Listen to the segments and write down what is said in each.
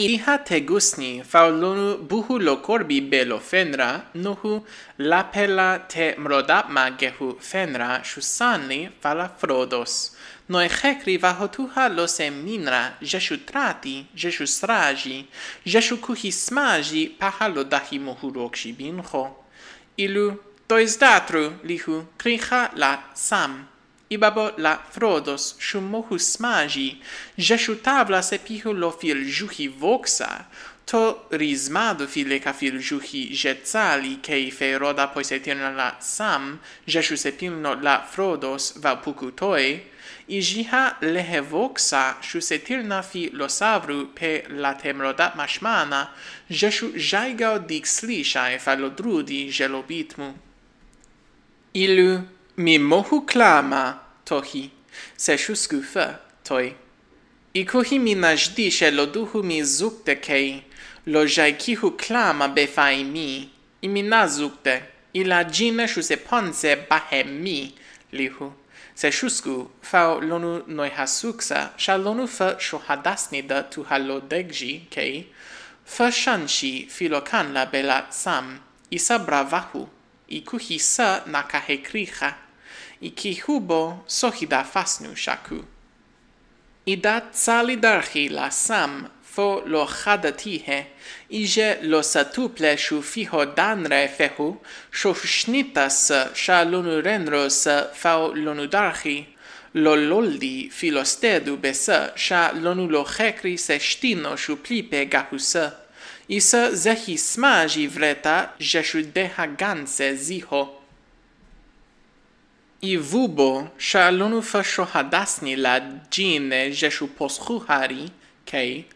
Iha te gusni faulonu buhu lo korbi belo fenra, nuhu lapela te mrodapma gehu fenra, shusanli fala frodos. Noe hekri vahotuha lo se minra, jeshu trati, jeshu sraji, jeshu kuhi smaji, paha lo dahi muhu roksi binho. Ilu, toizdatru lihu, kriha la sam. Ibabo la frodos shumohu smaji, jeshu tabla se pihu lo fil juhi voxa, to rizmado file ka fil juhi jetzali kei fe roda poise tiena la sam, jeshu se la frodos va puku toi, i jiha lehe voxa shu se tirna fi pe la temroda mashmana, jeshu jaigao dik slisha e falo drudi jelo bitmu. Ilu Mi mohu klama, tohi, se shu toi. Ikuhi mi najdishe lo duhu mi zukte kei, lo jai klama klama befai mi, mi na zukte, ila jina shu se ponse bahe mi, lihu. Se shusku fau lonu noi hasuksa, sha lonu fa shuhadasnida da tu halo degji kei, fa shanshi filokan la bela sam, isa bravahu, ikuhi sa nakahekriha, i qui hubo sohida fasnu shaku i dat sali darhi la sam fo lo hadati he i je lo satuple ple shu fi ho dan sho sa sha lo nu fao ro lo darhi lo loldi fi lo sha lo lo he se shtino shu plipe pe ga sa zehi sma vreta Jeshu deha ganse ziho, se I vubo sha alunu hadasni la jine jeshu poskhu hari, kei,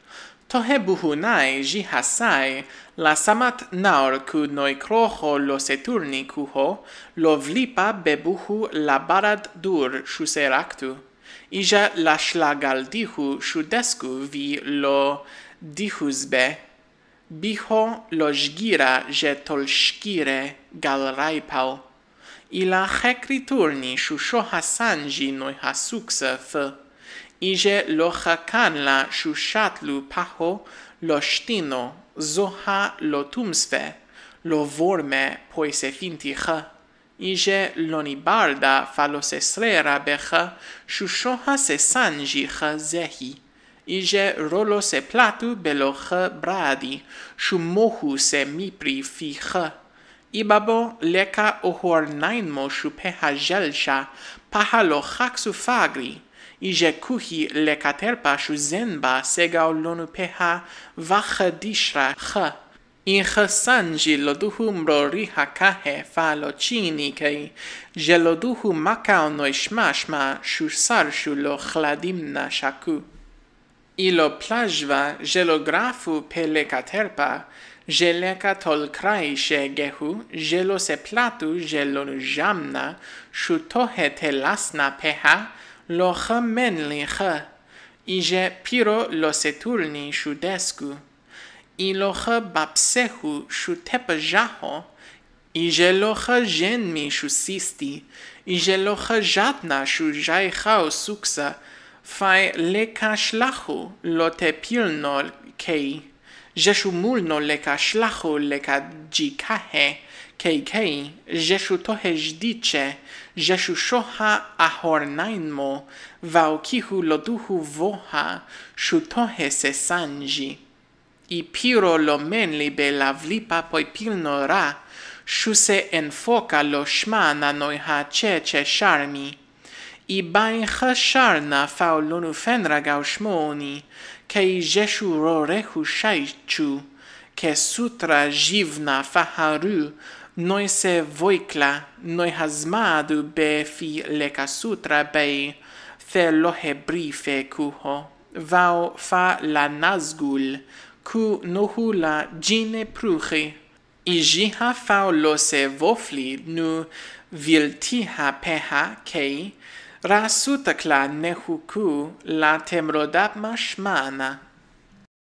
to he buhu nai ji hasai la samat naur ku noi kroho lo seturni kuho lo vlipa be buhu la barad dur shu se Ija la shlagal dihu shudesku vi lo dihuzbe, biho lo jgira je tol gal Ilahek riturni shushoha hasanji noi hasuksef. Ije lohakanla shushatlu paho shtino zoha lotumsve lo vorme poisefintih. Ije lonibarda faloseslera beha shushoha se sanjih zehi. Ije rolo se platu beloh bradi shumohu se mipri איבאבו לקה אוהור ניין מושו פה הג'לשה, פחה לו חקסו פאגרי. איזה כוהי לקטר פשו זן בה סגאו לונו פה וחדישרה ח. איך סנג'י לודוהו מרורי הקהה פעלו צ'יני קי, ז'לודוהו מכאו נוי שמה שמה שוסר שולו חלדים נשקו. Ήλο πλάσβα γελογράφου πελέκα τέρπα, γελέκα τόλ κράι σε γεχού, γελο σε πλάτου ζάμνα, σου τόχε τελάσνα πέχα, λο χα μεν λιχα, ηγε πύρο λο σε τούρνι σου δέσκου. Ήλο χα μπαψέχου σου τέπα ζάχο, ηγε λο χα γένμι σου σύστη, ηγε λο χα ζάτνα σου ζάιχα ο σούξα, fai le slachu lote pilno kei. Jesu mulno leca slachu leca gikahe kei kei. Jesu tohe jdice. Jesu shoha ahornainmo. Vaukihu loduhu voha. Shutohe se sanji. I piro lo menli libe la vlipa poi pilno ra. Shuse enfoca lo shmana noi ha ce sharmi. Ibain Hasharna Faulunu Fenra Gaushmoni, Kei Jeshu Rorehu Shaichu, Ke Sutra Jivna Faharu, Noi Se Voikla, Noi be fi Leka Sutra Bei, Fe Lohe Brife Kuho, Vau Fa La Nazgul, Ku Nohula Jine Pruche, Ijiha Faulose Vofli Nu Viltiha Peha Kei, Rasuta kla nehuku la temrodap mashmana.